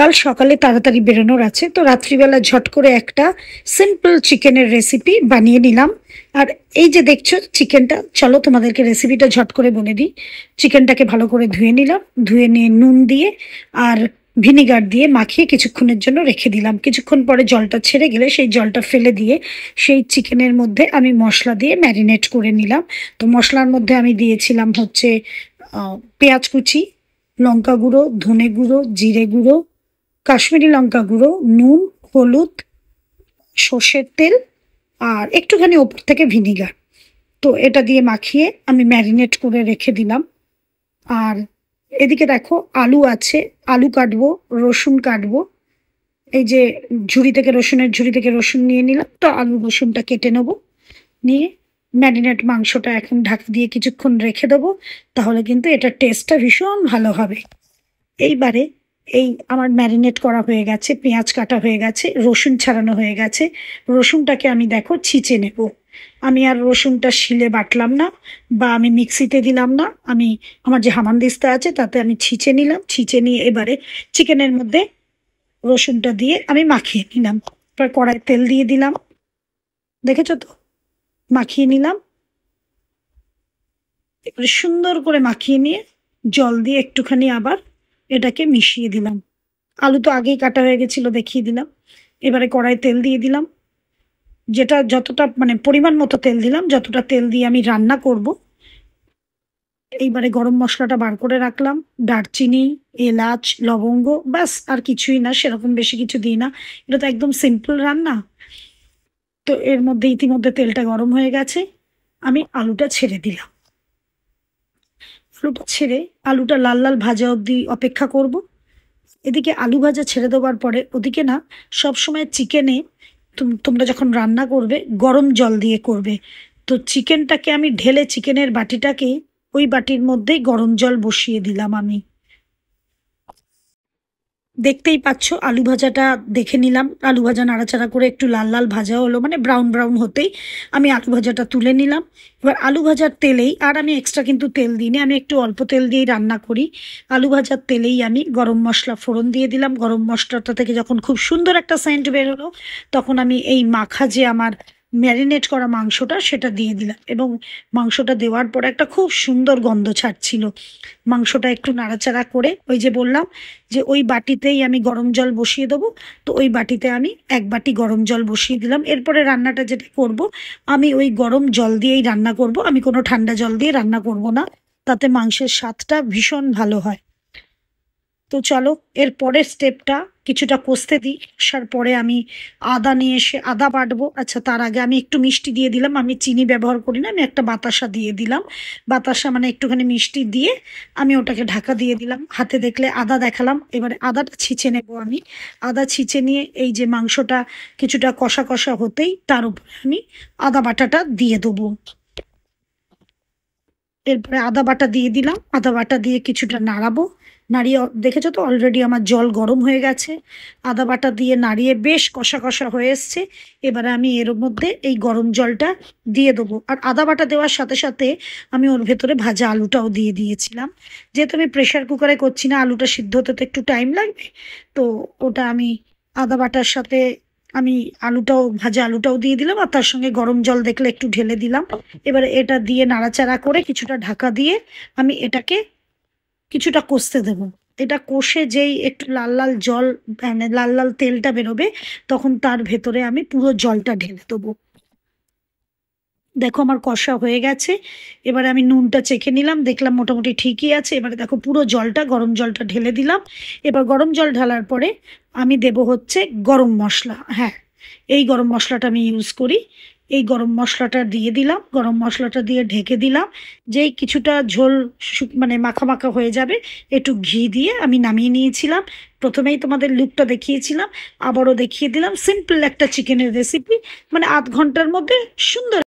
কাল সকালে তাড়াতাড়ি বেরোনোর আছে তো রাত্রিবেলা ঝট করে একটা সিম্পল চিকেনের রেসিপি বানিয়ে নিলাম আর এই যে দেখছো চিকেনটা চলো তোমাদেরকে রেসিপিটা ঝট করে বলে দিই চিকেনটাকে ভালো করে ধুয়ে নিলাম ধুয়ে নিয়ে নুন দিয়ে আর ভিনিগার দিয়ে মাখিয়ে কিছুক্ষণের জন্য রেখে দিলাম কিছুক্ষণ পরে জলটা ছেড়ে গেলে সেই জলটা ফেলে দিয়ে সেই চিকেনের মধ্যে আমি মশলা দিয়ে ম্যারিনেট করে নিলাম তো মশলার মধ্যে আমি দিয়েছিলাম হচ্ছে পেঁয়াজ কুচি লঙ্কা গুঁড়ো ধনে গুঁড়ো জিরে গুঁড়ো কাশ্মীরি লঙ্কা গুঁড়ো নুন হলুদ সর্ষের তেল আর একটুখানি ওপর থেকে ভিনিগার তো এটা দিয়ে মাখিয়ে আমি ম্যারিনেট করে রেখে দিলাম আর এদিকে দেখো আলু আছে আলু কাটবো রসুন কাটবো এই যে ঝুড়ি থেকে রসুনের ঝুড়ি থেকে রসুন নিয়ে নিলাম তো আলু রসুনটা কেটে নেব নিয়ে ম্যারিনেট মাংসটা এখন ঢাকা দিয়ে কিছুক্ষণ রেখে দেবো তাহলে কিন্তু এটা টেস্টটা ভীষণ ভালো হবে এইবারে এই আমার ম্যারিনেট করা হয়ে গেছে পেঁয়াজ কাটা হয়ে গেছে রসুন ছাড়ানো হয়ে গেছে রসুনটাকে আমি দেখো ছিঁচে নেব আমি আর রসুনটা শিলে বাটলাম না বা আমি মিক্সিতে দিলাম না আমি আমার যে হামানদিস্তা আছে তাতে আমি ছিঁচে নিলাম ছিঁচে নিয়ে এবারে চিকেনের মধ্যে রসুনটা দিয়ে আমি মাখিয়ে নিলাম তারপর কড়াই তেল দিয়ে দিলাম দেখেছো তো মাখিয়ে নিলাম এবারে সুন্দর করে মাখিয়ে নিয়ে জল দিয়ে একটুখানি আবার এটাকে মিশিয়ে দিলাম আলু তো আগেই কাটা হয়ে গেছিলো দেখিয়ে দিলাম এবারে কড়াই তেল দিয়ে দিলাম যেটা যতটা মানে পরিমাণ মতো তেল দিলাম যতটা তেল দিয়ে আমি রান্না করব এইবারে গরম মশলাটা বার করে রাখলাম দারচিনি এলাচ লবঙ্গ ব্যাস আর কিছুই না সেরকম বেশি কিছু দিই না এটা তো একদম সিম্পল রান্না তো এর মধ্যে ইতিমধ্যে তেলটা গরম হয়ে গেছে আমি আলুটা ছেড়ে দিলাম ছেড়ে আলুটা লাল লাল ভাজা অবধি অপেক্ষা করব। এদিকে আলু ভাজা ছেড়ে দেওয়ার পরে ওদিকে না সবসময় চিকেনে তোমরা যখন রান্না করবে গরম জল দিয়ে করবে তো চিকেনটাকে আমি ঢেলে চিকেনের বাটিটাকে ওই বাটির মধ্যেই গরম জল বসিয়ে দিলাম আমি দেখতেই পাচ্ছ আলু ভাজাটা দেখে নিলাম আলু ভাজা নাড়াচাড়া করে একটু লাল লাল ভাজা হলো মানে ব্রাউন ব্রাউন হতেই আমি আলু ভাজাটা তুলে নিলাম এবার আলু ভাজার তেলেই আর আমি এক্সট্রা কিন্তু তেল দিই আমি একটু অল্প তেল দিয়েই রান্না করি আলু ভাজার তেলেই আমি গরম মশলা ফোড়ন দিয়ে দিলাম গরম মশলাটা থেকে যখন খুব সুন্দর একটা সেন্ট বেরোলো তখন আমি এই মাখা যে আমার ম্যারিনেট করা মাংসটা সেটা দিয়ে দিলাম এবং মাংসটা দেওয়ার পর একটা খুব সুন্দর গন্ধ ছাড়ছিল মাংসটা একটু নাড়াচাড়া করে ওই যে বললাম যে ওই বাটিতেই আমি গরম জল বসিয়ে দেবো তো ওই বাটিতে আমি এক বাটি গরম জল বসিয়ে দিলাম এরপরে রান্নাটা যেটা করব আমি ওই গরম জল দিয়েই রান্না করব আমি কোনো ঠান্ডা জল দিয়ে রান্না করব না তাতে মাংসের স্বাদটা ভীষণ ভালো হয় তো চলো এর পরের স্টেপটা কিছুটা কষতে দিই কষার পরে আমি আদা নিয়ে এসে আদা বাটবো আচ্ছা তার আগে আমি একটু মিষ্টি দিয়ে দিলাম আমি চিনি ব্যবহার করি না আমি একটা বাতাসা দিয়ে দিলাম বাতাসা মানে একটুখানি মিষ্টি দিয়ে আমি ওটাকে ঢাকা দিয়ে দিলাম হাতে দেখলে আদা দেখালাম এবারে আদাটা ছিঁচে নেব আমি আদা ছিঁচে নিয়ে এই যে মাংসটা কিছুটা কষা কষা হতেই তার উপরে আমি আদা বাটাটা দিয়ে দেবো এরপরে আদা বাটা দিয়ে দিলাম আদা বাটা দিয়ে কিছুটা নাড়াবো নাড়িয়ে দেখেছো তো অলরেডি আমার জল গরম হয়ে গেছে আদা বাটা দিয়ে নাড়িয়ে বেশ কষা কষা হয়ে এসছে এবারে আমি এর মধ্যে এই গরম জলটা দিয়ে দেবো আর আদা বাটা দেওয়ার সাথে সাথে আমি ওর ভেতরে ভাজা আলুটাও দিয়ে দিয়েছিলাম যেহেতু আমি প্রেশার কুকারে করছি না আলুটা সিদ্ধ হতে তো একটু টাইম লাগবে তো ওটা আমি আদা বাটার সাথে আমি আলুটাও ভাজা আলুটাও দিয়ে দিলাম আর তার সঙ্গে গরম জল দেখলে একটু ঢেলে দিলাম এবার এটা দিয়ে নাড়াচাড়া করে কিছুটা ঢাকা দিয়ে আমি এটাকে কিছুটা কষতে দেবো এটা কষে যেই একটু লাল লাল জল মানে লাল লাল তেলটা বেরোবে তখন তার ভেতরে আমি পুরো জলটা ঢেলে দেবো দেখো আমার কষা হয়ে গেছে এবারে আমি নুনটা চেখে নিলাম দেখলাম মোটামুটি ঠিকই আছে এবারে দেখো পুরো জলটা গরম জলটা ঢেলে দিলাম এবার গরম জল ঢালার পরে আমি দেব হচ্ছে গরম মশলা হ্যাঁ এই গরম মশলাটা আমি ইউজ করি এই গরম মশলাটা দিয়ে দিলাম গরম মশলাটা দিয়ে ঢেকে দিলাম যেই কিছুটা ঝোল মানে মাখা মাখা হয়ে যাবে একটু ঘি দিয়ে আমি নামিয়ে নিয়েছিলাম প্রথমেই তোমাদের লুকটা দেখিয়েছিলাম আবারও দেখিয়ে দিলাম সিম্পল একটা চিকেনের রেসিপি মানে আধ ঘন্টার মধ্যে সুন্দর